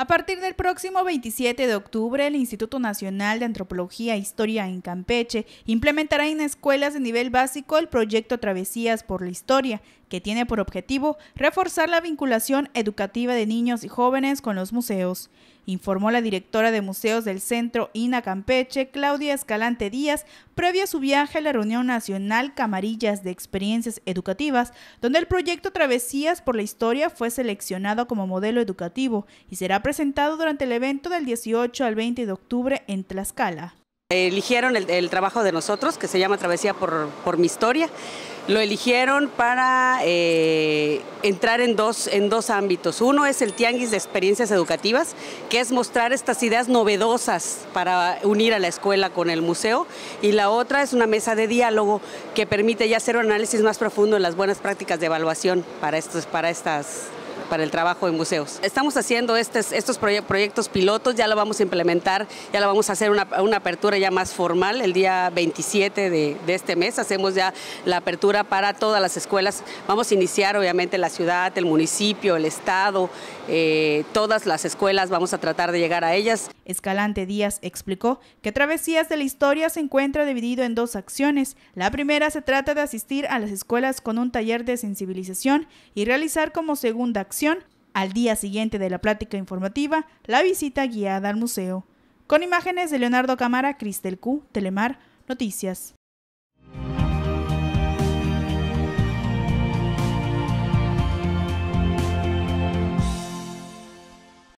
A partir del próximo 27 de octubre, el Instituto Nacional de Antropología e Historia en Campeche implementará en escuelas de nivel básico el proyecto Travesías por la Historia, que tiene por objetivo reforzar la vinculación educativa de niños y jóvenes con los museos, informó la directora de museos del Centro INA Campeche, Claudia Escalante Díaz, previo a su viaje a la reunión nacional Camarillas de Experiencias Educativas, donde el proyecto Travesías por la Historia fue seleccionado como modelo educativo y será presentado durante el evento del 18 al 20 de octubre en Tlaxcala. Eligieron el, trabajo de nosotros, que se llama Travesía por, mi historia. Lo eligieron para eh, entrar en dos, en dos ámbitos. Uno es el Tianguis de Experiencias Educativas, que es mostrar estas ideas novedosas para unir a la escuela con el museo. Y la otra es una mesa de diálogo que permite ya hacer un análisis más profundo en las buenas prácticas de evaluación para, estos, para estas para el trabajo en museos. Estamos haciendo estos proyectos pilotos, ya lo vamos a implementar, ya lo vamos a hacer una, apertura ya más formal el día 27 de, este mes, hacemos ya la apertura para todas las escuelas, vamos a iniciar obviamente la ciudad, el municipio, el estado, eh, todas las escuelas, vamos a tratar de llegar a ellas. Escalante Díaz explicó que Travesías de la Historia se encuentra dividido en dos acciones. La primera se trata de asistir a las escuelas con un taller de sensibilización y realizar como segunda al día siguiente de la plática informativa, la visita guiada al museo. Con imágenes de Leonardo Camara, Cristel Q, Telemar, Noticias.